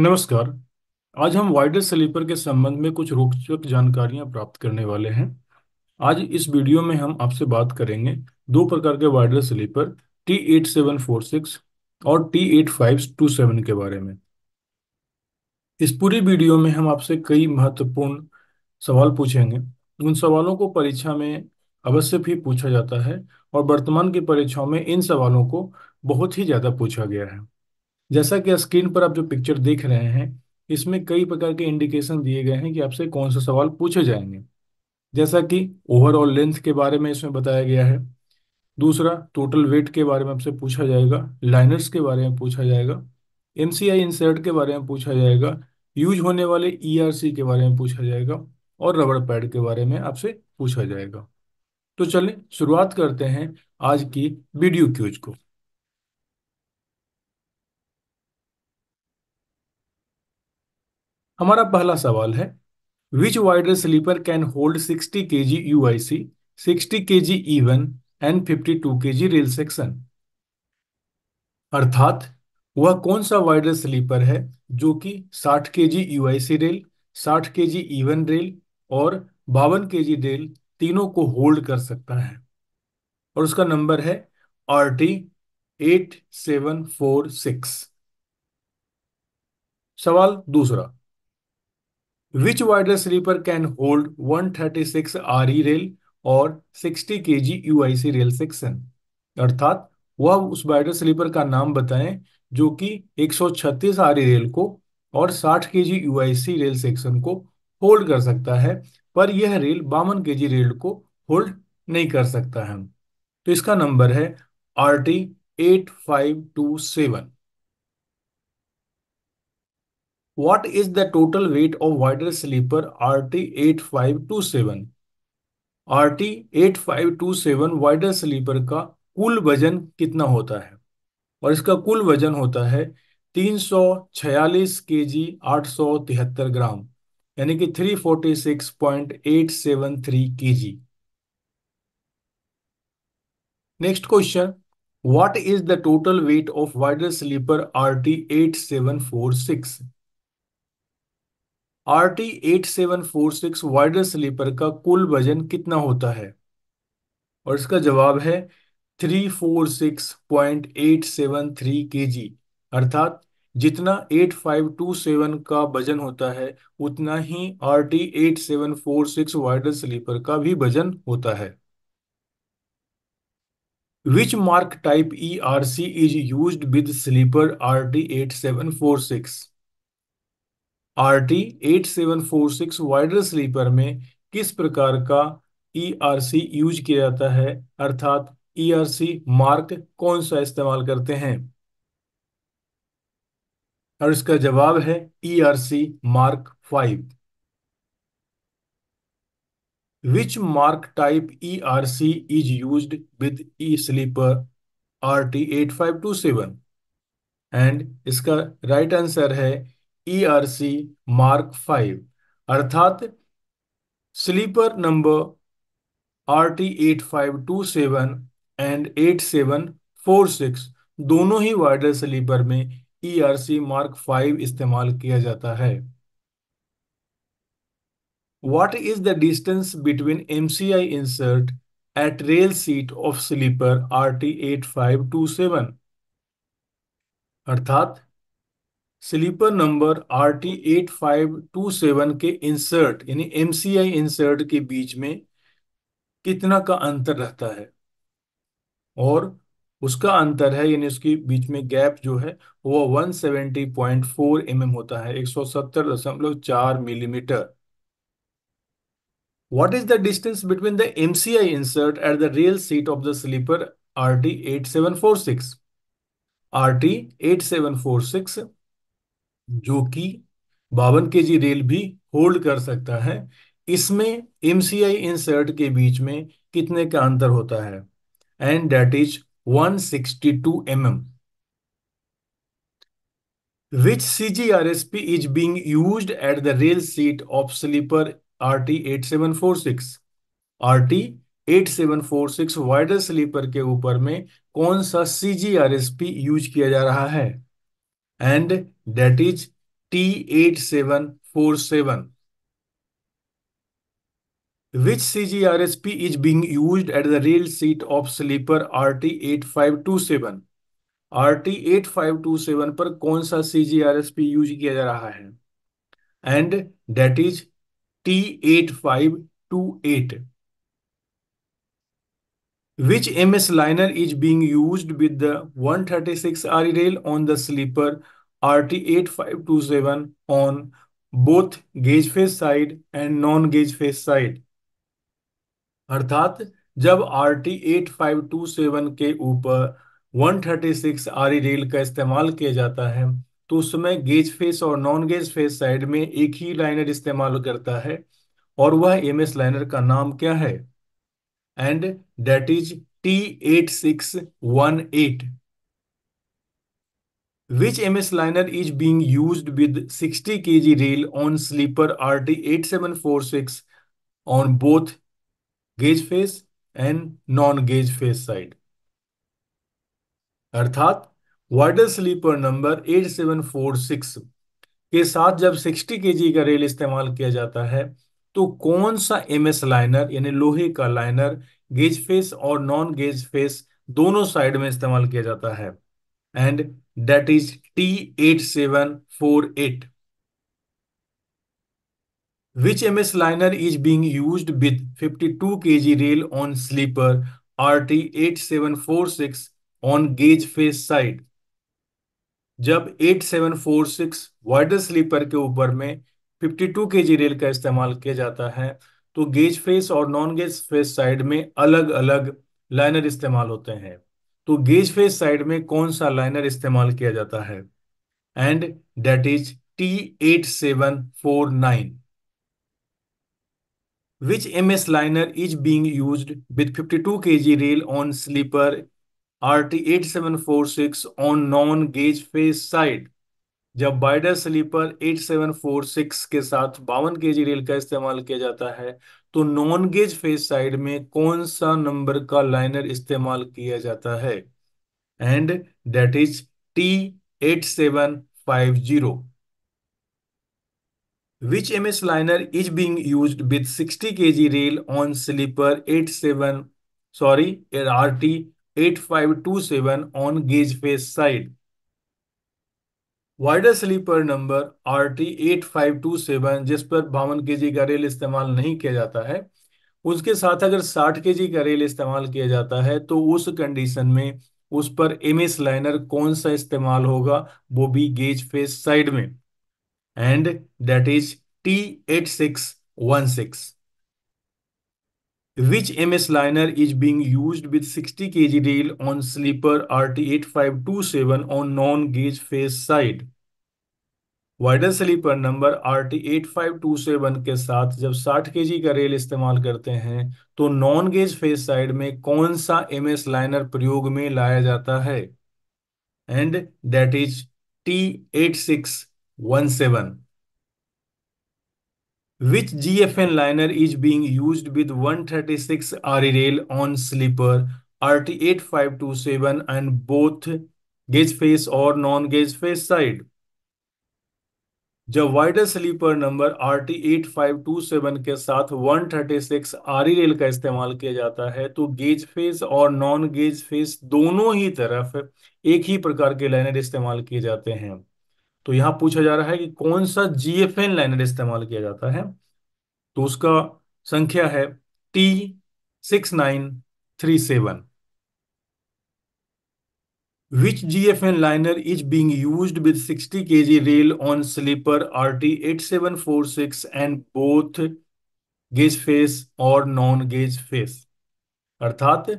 नमस्कार आज हम वाइडर स्लीपर के संबंध में कुछ रोचक जानकारियां प्राप्त करने वाले हैं आज इस वीडियो में हम आपसे बात करेंगे दो प्रकार के wider sleeper T eight seven four six और T eight five two seven के बारे में इस पूरी वीडियो में हम आपसे कई महत्वपूर्ण सवाल पूछेंगे उन सवालों को परीक्षा में अवश्य भी पूछा जाता है और वर्तमान की परीक्षाओं में इन सवालों को बहुत ही ज़्यादा पूछा गया है जैसा कि स्क्रीन पर आप जो पिक्चर देख रहे हैं इसमें कई प्रकार के इंडिकेशन दिए गए हैं कि आपसे कौन सा सवाल पूछे जाएंगे जैसा कि ओवरऑल लेंथ के बारे में इसमें बताया गया है दूसरा टोटल वेट के बारे में आपसे पूछा जाएगा लाइनर्स के बारे में पूछा जाएगा एम सी आई इंसर्ट के बारे में पूछा जाएगा यूज होने वाले ई आर सी के बारे में पूछा जाएगा और रबड़ पैड के बारे में आपसे पूछा जाएगा तो चलें शुरुआत करते हैं आज की वीडियो क्यूज को हमारा पहला सवाल है which wider sleeper can hold 60 K G U I C sixty K G even and fifty two K G rail section अर्थात वह कौन सा वाइडर स्लीपर है जो कि 60 K G U I C rail 60 K G even rail और बावन के जी रेल तीनों को होल्ड कर सकता है और उसका नंबर है R T eight seven four six सवाल दूसरा Which wireless sleeper can hold 136 E rail और U I C rail section अर्थात वह उस वाइडर स्लीपर का नाम बताएं जो कि 136 ई रेल को और 60 आई सी रेल सेक्शन को होल्ड कर सकता है पर यह रेल बावन के जी रेल को होल्ड नहीं कर सकता है तो इसका नंबर है R T eight five two seven is the total weight of sleeper R T eight five two seven R T eight five two seven wider sleeper का कुल वजन कितना होता है और इसका कुल वजन होता है तीन सौ छियालीस के जी आठ सौ तिहत्तर ग्राम यानी कि three forty six point eight seven three K G next question what is the total weight of wider sleeper R T eight seven four six R T eight seven four six wider sleeper का कुल वजन कितना होता है और इसका जवाब है three four six point eight seven three K G अर्थात जितना एट फाइव टू सेवन का वजन होता है उतना ही R T eight seven four six wider sleeper का भी वजन होता है which mark type E R C is use with sleeper R T eight seven four six R T eight seven four six wider sleeper में किस प्रकार का ई R सी use किया जाता है अर्थात ई आर सी मार्क कौन सा इस्तेमाल करते हैं और इसका जवाब है E R C mark five which mark type E R C is use with E sleeper R T eight five two seven and इसका राइट right आंसर है ईआरसी मार्क फाइव अर्थात sleeper number R T eight five two seven and eight seven four six दोनों ही wider sleeper में ERC mark five इस्तेमाल किया जाता है is the distance I insert at rail seat of sleeper R T eight five two seven अर्थात sleeper number R T eight five two seven के insert यानी एम सी आई इंसर्ट के बीच में कितना का अंतर रहता है और उसका अंतर है यानी उसके बीच में गैप जो है वो one seventy point four M M होता है एक सौ सत्तर दशमलव चार millimetre what is the distance between the M C I insert at the real seat of the sleeper R T eight seven four six R T eight seven four six जो कि बावन के जी रेल भी hold कर सकता है इसमें M C I insert के बीच में कितने का अंतर होता है and that is 162 sixty two M M which C G R S P is being use at the rail seat of sleeper R T eight seven four six R T eight seven four six wider sleeper के ऊपर में कौन सा C G R S P use किया जा रहा है and that is T eight seven four seven which C G R S P is being use at the rail seat of sleeper R T eight five two seven R T eight five two seven पर कौन सा C G R S P use किया जा रहा है and that is T eight five two eight Which MS liner is being used with the 136RE e rail on the sleeper RT8527 on both gauge face side and non gauge face side अर्थात जब R T eight five two seven के ऊपर one thirty six R rail का इस्तेमाल किया जाता है तो उसमें गेज फेस और नॉन गेज फेस साइड में एक ही लाइनर इस्तेमाल करता है और वह एम एस लाइनर का नाम क्या है and that is T8618 which MS liner is being used with 60 kg rail on sleeper RT8746 on both gauge face and non-gauge face side. अर्थात वाटर स्लीपर नंबर 8746 के साथ जब 60 kg का rail इस्तेमाल किया जाता है तो कौन सा एम एस लाइनर यानी लोहे का लाइनर गेज फेस और नॉन गेज फेस दोनों साइड में इस्तेमाल किया जाता है and that is T eight seven four eight which M S liner is being use with fifty two K G rail on sleeper R T eight seven four six on gauge face side जब eight seven four six wider sleeper के ऊपर में 52 KG rail का इस्तेमाल किया जाता है तो गेज फेस और नॉन गेज फेस साइड में अलग अलग लाइनर इस्तेमाल होते हैं तो गेज फेस साइड में कौन सा लाइनर इस्तेमाल किया जाता है and that is T eight seven four nine which M S liner is being use with fifty two K G rail on sleeper R T eight seven four six on non gauge face side जब wider sleeper 8746 के साथ बावन जी rail का इस्तेमाल किया जाता है तो नॉन गेज फेस साइड में कौन सा नंबर का लाइनर इस्तेमाल किया जाता है and that is T eight seven five zero which M S liner is being use with sixty K G rail on sleeper eight seven sorry R T eight five two seven on gauge face side wider sleeper number R T eight five two seven जिस पर बावन के G का rail इस्तेमाल नहीं किया जाता है उसके साथ अगर साठ के जी का रेल इस्तेमाल किया जाता है तो उस कंडीशन में उस पर एम एस लाइनर कौन सा इस्तेमाल होगा वो भी गेज फेस साइड में and that is T eight six one six Which MS liner is being used with 60 kg rail on sleeper RT8527 on non-gauge face side? Wider sleeper number R T eight five two seven के साथ जब साठ के G का rail इस्तेमाल करते हैं तो नॉन गेज फेस साइड में कौन सा एम एस लाइनर प्रयोग में लाया जाता है and that is T eight six one seven Which GFN liner is being used with 136 RE rail on sleeper RT8527 and both gauge face or non-gauge face side? जब wider sleeper number R T eight five two seven के साथ one thirty six R rail का इस्तेमाल किया जाता है तो gauge face और नॉन गेज फेस दोनों ही तरफ एक ही प्रकार के लाइनर इस्तेमाल किए जाते हैं तो यहां पूछा जा रहा है कि कौन सा जीएफएन लाइनर इस्तेमाल किया जाता है तो उसका संख्या है T six nine three seven with sixty K G rail on sleeper R T eight seven four six and both gauge face और नॉन गेज फेस अर्थात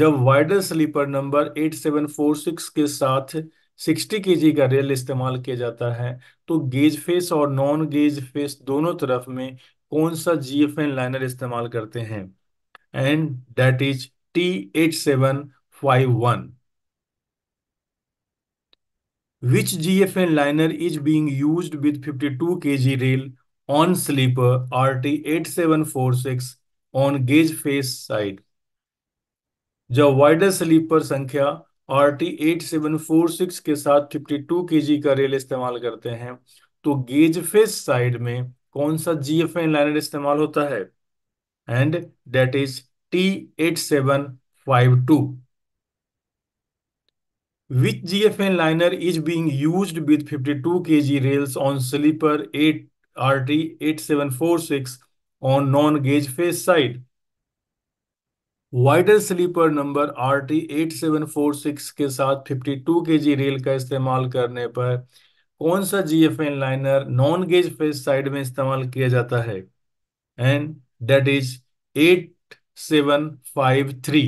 जब wider sleeper number eight seven four six के साथ 60 के का rail इस्तेमाल किया जाता है तो गेज फेस और नॉन गेज फेस दोनों तरफ में कौन सा जी एफ एन लाइनर इस्तेमाल करते हैं and that is T eight seven five one which G F N liner is being use with fifty two K G rail on sleeper R T eight seven four six on gauge face side जब wider sleeper संख्या R T eight seven four six के साथ fifty two K G का rail इस्तेमाल करते हैं तो gauge face side में कौन सा जी एफ एन लाइनर इस्तेमाल होता है and that is T eight seven five two which G F N liner is being use with fifty two K G rails on sleeper eight R T eight seven four six on non gauge face side wider sleeper number R T eight seven four six के साथ fifty two K G rail का इस्तेमाल करने पर कौन सा G F N liner non gauge face side में इस्तेमाल किया जाता है and that is eight seven five three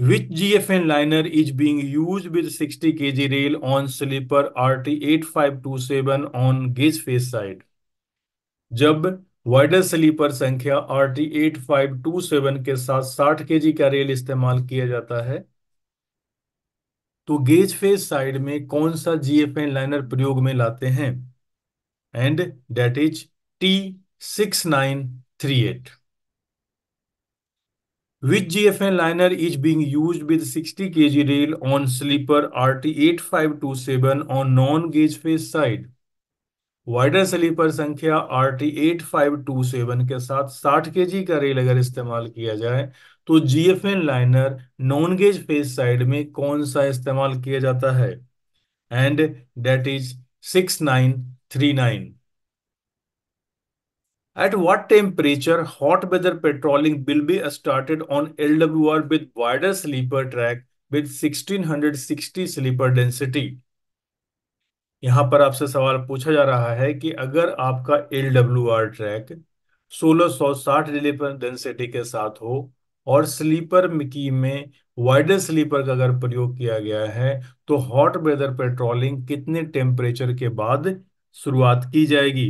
use with sixty K G rail on sleeper R T eight five two seven on gauge face side जब wider sleeper संख्या R T eight five two seven के साथ साठ के G का rail इस्तेमाल किया जाता है तो गेज फेस साइड में कौन सा जीएफएन लाइनर प्रयोग में लाते हैं and that is T six nine three eight which G F N liner is being with sixty K G rail on sleeper R T eight five two seven on non gauge face side wider sleeper संख्या R T eight five two seven के साथ साठ के G का rail अगर इस्तेमाल किया जाए तो GFN liner non gauge face side में कौन सा इस्तेमाल किया जाता है and that is six nine three nine At what temperature hot weather patrolling will be started on LWR with wider sleeper track with 1660 sleeper density? यहाँ पर आपसे सवाल पूछा जा रहा है कि अगर आपका L W R track 1660 density के साथ हो और स्लीपर मिकी में वाइडर स्लीपर का अगर प्रयोग किया गया है तो हॉट वेदर पेट्रोलिंग कितने टेम्परेचर के बाद शुरुआत की जाएगी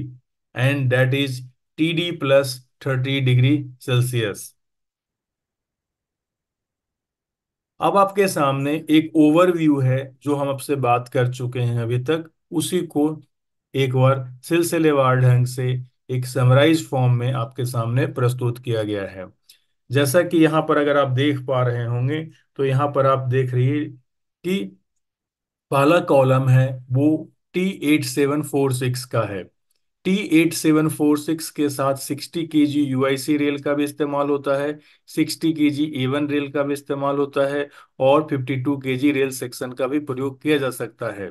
and that is T D plus thirty degree Celsius अब आपके सामने एक ओवरव्यू है जो हम आपसे बात कर चुके हैं अभी तक उसी को एक बार सिलसिलेवार ढंग से एक समराइज फॉर्म में आपके सामने प्रस्तुत किया गया है जैसा कि यहाँ पर अगर आप देख पा रहे होंगे तो यहाँ पर आप देख रही कि पहला कॉलम है वो T eight seven four six का है T eight seven four six के साथ sixty K G U I C rail का भी इस्तेमाल होता है सिक्सटी के जी ए वन रेल का भी इस्तेमाल होता है और fifty two K G rail section का भी प्रयोग किया जा सकता है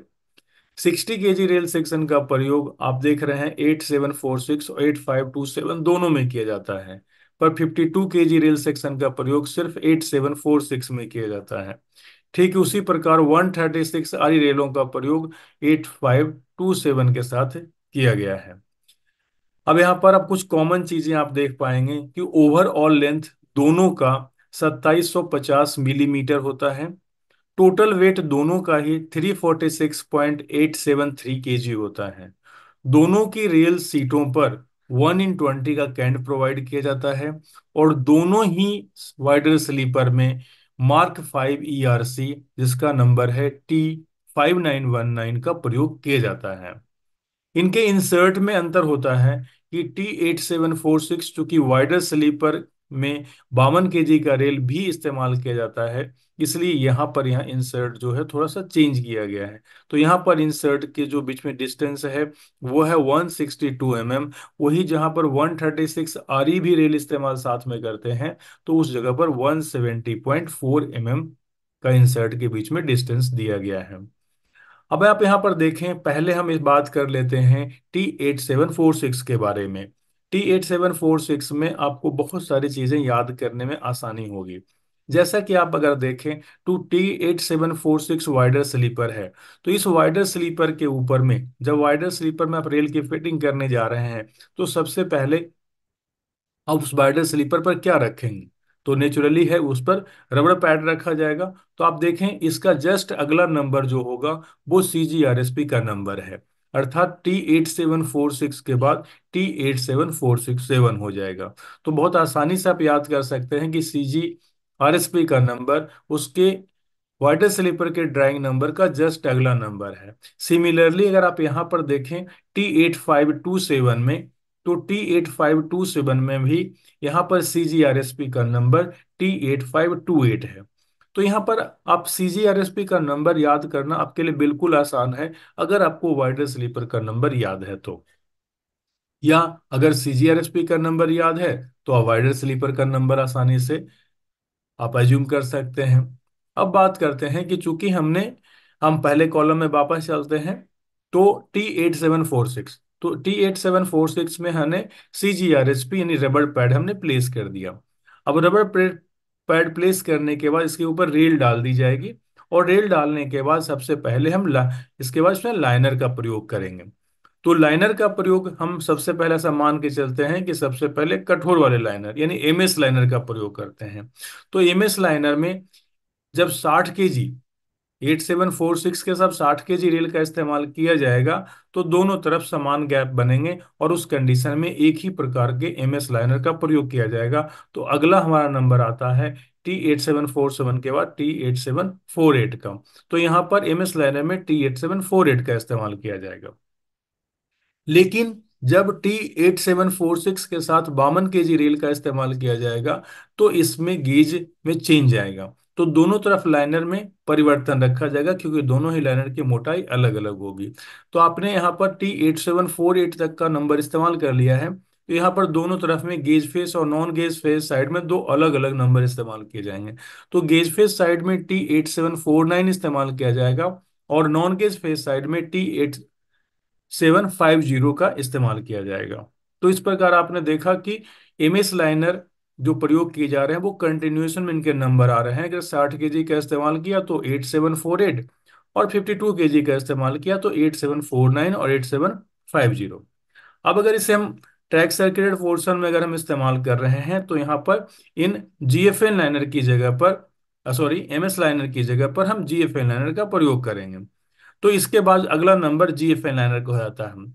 sixty K G rail section का प्रयोग आप देख रहे हैं एट सेवन फोर सिक्स और एट फाइव टू सेवन दोनों में किया जाता है पर fifty two K G rail section का प्रयोग सिर्फ एट सेवन फोर सिक्स में किया जाता है ठीक उसी प्रकार वन थर्टी सिक्स आरी रेलों का प्रयोग एट फाइव टू सेवन के साथ किया गया है अब यहाँ पर आप कुछ कॉमन चीजें आप देख पाएंगे कि ओवरऑल लेंथ दोनों का 2750 मिलीमीटर होता है टोटल वेट दोनों का ही 346.873 केजी होता है दोनों की रेल सीटों पर वन इन ट्वेंटी का कैंड प्रोवाइड किया जाता है और दोनों ही वाइडर स्लीपर में mark five E R C जिसका नंबर है T five nine one nine का प्रयोग किया जाता है इनके इंसर्ट में अंतर होता है कि T eight seven four six चूंकि वाइडर स्लीपर में बावन के जी का रेल भी इस्तेमाल किया जाता है इसलिए यहाँ पर यहाँ इंसर्ट जो है थोड़ा सा चेंज किया गया है तो यहाँ पर इंसर्ट के जो बीच में डिस्टेंस है वो है 162 सिक्सटी mm, वही जहाँ पर 136 थर्टी सिक्स आरी भी रेल इस्तेमाल साथ में करते हैं तो उस जगह पर 170.4 सेवेंटी mm का इंसर्ट के बीच में डिस्टेंस दिया गया है अब आप यहाँ पर देखें पहले हम इस बात कर लेते हैं T eight seven four six के बारे में T eight seven four six में आपको बहुत सारी चीज़ें याद करने में आसानी होगी जैसा कि आप अगर देखें तो T eight seven four six wider sleeper है तो इस वाइडर स्लीपर के ऊपर में जब वाइडर स्लीपर में आप रेल की फिटिंग करने जा रहे हैं तो सबसे पहले आप उस वाइडर स्लीपर पर क्या रखेंगे तो नेचुरली है उस पर रबड़ पैड रखा जाएगा तो आप देखें इसका जस्ट अगला नंबर जो होगा वो C G R S P का नंबर है अर्थात T eight seven four six के बाद T eight seven four six seven हो जाएगा तो बहुत आसानी से आप याद कर सकते हैं कि सी जी आरएसपी का नंबर उसके वाइटर स्लीपर के ड्राइंग नंबर का जस्ट अगला नंबर है सिमिलरली अगर आप यहाँ पर देखें T eight five two seven में तो T eight five two seven में भी यहाँ पर C G R S P का number T eight five two eight है तो यहाँ पर आप C G R S P का नंबर याद करना आपके लिए बिल्कुल आसान है अगर आपको वाइडर स्लीपर का नंबर याद है तो या अगर C G R S P का नंबर याद है तो आप वाइडर स्लीपर का नंबर आसानी से आप एज्यूम कर सकते हैं अब बात करते हैं कि चूंकि हमने हम पहले कॉलम में वापस चलते हैं तो T eight seven four six तो T eight seven four six में हमने C G R S P यानी रबड़ पैड हमने प्लेस कर दिया अब रबड़ पैड प्लेस करने के बाद इसके ऊपर रेल डाल दी जाएगी और रेल डालने के बाद सबसे पहले हम ला, इसके बाद इसमें लाइनर का प्रयोग करेंगे तो लाइनर का प्रयोग हम सबसे पहले ऐसा मान के चलते हैं कि सबसे पहले कठोर वाले लाइनर यानी एमएस लाइनर का प्रयोग करते हैं तो एमएस लाइनर में जब 60 K G eight seven four six के साथ 60 के जी रेल का इस्तेमाल किया जाएगा तो दोनों तरफ समान गैप बनेंगे और उस कंडीशन में एक ही प्रकार के एम एस लाइनर का प्रयोग किया जाएगा तो अगला हमारा नंबर आता है T eight seven four seven के बाद T eight seven four eight का तो यहाँ पर एम एस लाइनर में T eight seven four eight का इस्तेमाल किया जाएगा लेकिन जब T eight seven four six के साथ बावन के जी रेल का इस्तेमाल किया जाएगा तो इसमें गेज में चेंज आएगा तो दोनों तरफ लाइनर में परिवर्तन रखा जाएगा क्योंकि दोनों ही लाइनर की मोटाई अलग अलग होगी तो आपने यहाँ पर T eight seven four eight तक का नंबर इस्तेमाल कर लिया है तो यहाँ पर दोनों तरफ में गेज फेस और नॉन गेज फेस साइड में दो अलग अलग नंबर इस्तेमाल किए जाएंगे तो गेज फेस साइड में T eight seven four nine इस्तेमाल किया जाएगा और नॉन गेज फेस साइड में T eight seven five zero का इस्तेमाल किया जाएगा तो इस प्रकार आपने देखा कि एम एस लाइनर जो प्रयोग किए जा रहे हैं वो कंटिन्यूएशन में इनके नंबर आ रहे हैं अगर साठ के जी का इस्तेमाल किया तो एट सेवन फोर एट और फिफ्टी टू के जी का इस्तेमाल किया तो एट सेवन फोर नाइन और एट सेवन फाइव जीरो अब अगर इसे हम ट्रैक सर्किटेड पोर्शन में अगर हम इस्तेमाल कर रहे हैं तो यहाँ पर इन जी एफ एन लाइनर की जगह पर सॉरी एम एस लाइनर की जगह पर हम जी एफ एन लाइनर का प्रयोग करेंगे तो इसके बाद अगला नंबर जी एफ लाइनर को जाता है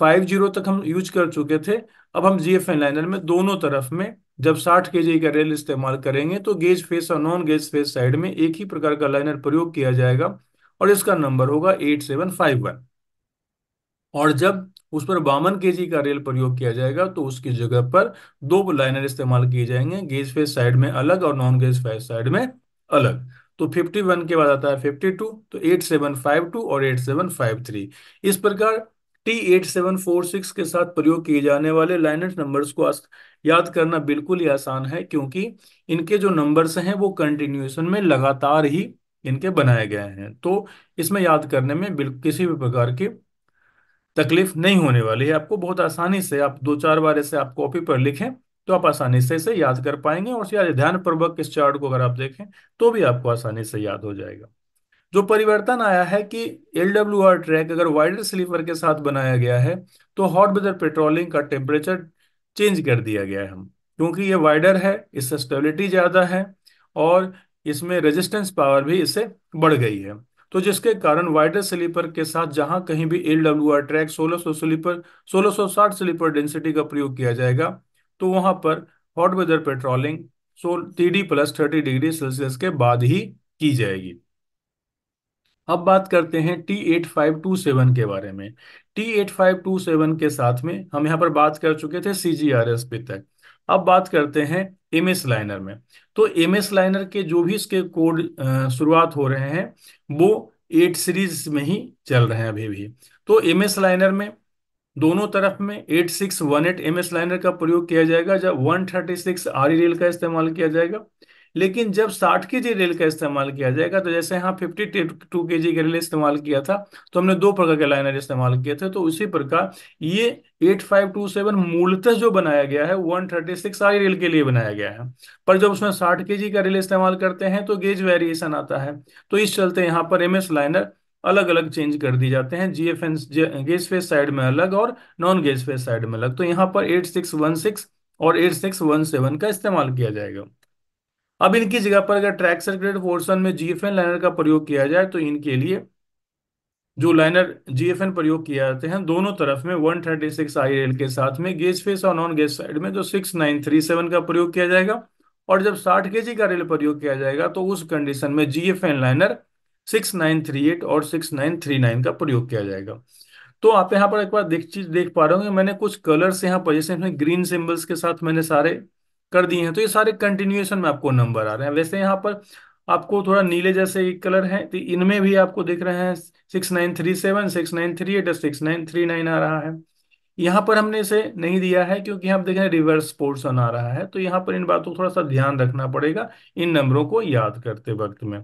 फाइव जीरो तक हम यूज कर चुके थे अब हम जी एफ लाइनर में दोनों तरफ में जब 60 के का रेल इस्तेमाल करेंगे तो गेज फेस और नॉन गेज फेस साइड में एक ही प्रकार का लाइनर प्रयोग किया जाएगा और इसका नंबर होगा 8751 और जब उस पर बावन के का रेल प्रयोग किया जाएगा तो उसकी जगह पर दो लाइनर इस्तेमाल किए जाएंगे गेज फेस साइड में अलग और नॉन गेज फेस साइड में अलग तो 51 के बाद आता है 52 तो 8752 और 8753 इस प्रकार टी के साथ प्रयोग किए जाने वाले लाइनेट नंबर्स को याद करना बिल्कुल ही आसान है क्योंकि इनके जो नंबर्स हैं वो कंटिन्यूएशन में लगातार ही इनके बनाए गए हैं तो इसमें याद करने में किसी भी प्रकार की तकलीफ नहीं होने वाली है आपको बहुत आसानी से आप दो चार बार ऐसे आप कॉपी पर लिखें तो आप आसानी से इसे याद कर पाएंगे और ध्यान पूर्वक इस चार्ट को अगर आप देखें तो भी आपको आसानी से याद हो जाएगा जो परिवर्तन आया है कि एल डब्ल्यू आर ट्रैक अगर वाइडर स्लीपर के साथ बनाया गया है तो हॉट वेदर पेट्रोलिंग का टेम्परेचर चेंज कर दिया गया है हम क्योंकि ये वाइडर है इससे स्टेबिलिटी ज़्यादा है और इसमें रेजिस्टेंस पावर भी इससे बढ़ गई है तो जिसके कारण वाइडर स्लीपर के साथ जहां कहीं भी एल डब्ल्यू आर ट्रैक सोलह सो स्लीपर सोलह सौ साठ स्लीपर डेंसिटी का प्रयोग किया जाएगा तो वहां पर hot weather patrolling so T plus thirty degree Celsius के बाद ही की जाएगी अब बात करते हैं T eight five two seven के बारे में T eight five two seven के साथ में हम यहाँ पर बात कर चुके थे C G R S P तक अब बात करते हैं एम एस लाइनर में तो एम एस लाइनर के जो भी इसके कोड शुरुआत हो रहे हैं वो एट सीरीज में ही चल रहे हैं अभी भी तो एम एस लाइनर में दोनों तरफ में 8618 six one eight M S liner का प्रयोग किया जाएगा जब 136 थर्टी सिक्स आर रेल का इस्तेमाल किया जाएगा लेकिन जब 60 के जी रेल का इस्तेमाल किया जाएगा तो जैसे यहाँ 52 टू के जी का रेल इस्तेमाल किया था तो हमने दो प्रकार के लाइनर इस्तेमाल किए थे तो उसी प्रकार ये 8527 मूलतः जो बनाया गया है 136 आर रेल के लिए बनाया गया है पर जब उसमें 60 के जी का रेल इस्तेमाल करते हैं तो गेज वेरिएशन आता है तो इस चलते यहाँ पर एम लाइनर अलग अलग चेंज कर दिए जाते हैं G F N face side में अलग और नॉन गेस फेस साइड में अलग तो यहाँ पर एट सिक्स वन सिक्स और एट सिक्स वन सेवन का इस्तेमाल किया जाएगा अब इनकी जगह पर अगर ट्रैक सर्कुलेट पोर्सन में जी एफ एन लाइनर का प्रयोग किया जाए तो इनके लिए जो लाइनर जी एफ एन प्रयोग किया जाते हैं दोनों तरफ में वन थर्टी सिक्स आई के साथ में गेस फेस और नॉन गेस साइड में जो सिक्स नाइन थ्री सेवन का प्रयोग किया जाएगा और जब साठ के जी का रेल प्रयोग किया जाएगा तो उस कंडीशन में G F N liner six nine three eight और सिक्स नाइन थ्री नाइन का प्रयोग किया जाएगा तो आप यहाँ पर एक बार देख चीज देख पा रहे होंगे मैंने कुछ कलर्स यहाँ पर जैसे इसमें ग्रीन सिंबल्स के साथ मैंने सारे कर दिए हैं तो ये सारे कंटिन्यूएशन में आपको नंबर आ रहे हैं वैसे यहाँ पर आपको थोड़ा नीले जैसे एक कलर है तो इनमें भी आपको देख रहे हैं six nine three seven six nine three eight और सिक्स नाइन थ्री नाइन आ रहा है यहाँ पर हमने इसे नहीं दिया है क्योंकि आप देख रहे हैं रिवर्स पोर्सन आ रहा है तो यहाँ पर इन बातों को थोड़ा सा ध्यान रखना पड़ेगा इन नंबरों को याद करते वक्त में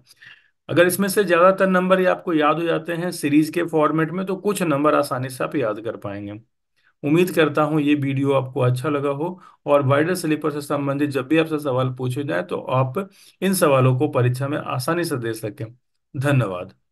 अगर इसमें से ज्यादातर नंबर ये आपको याद हो जाते हैं सीरीज के फॉर्मेट में तो कुछ नंबर आसानी से आप याद कर पाएंगे उम्मीद करता हूं ये वीडियो आपको अच्छा लगा हो और वाइडर स्लीपर से संबंधित जब भी आपसे सवाल पूछे जाए तो आप इन सवालों को परीक्षा में आसानी से दे सकें धन्यवाद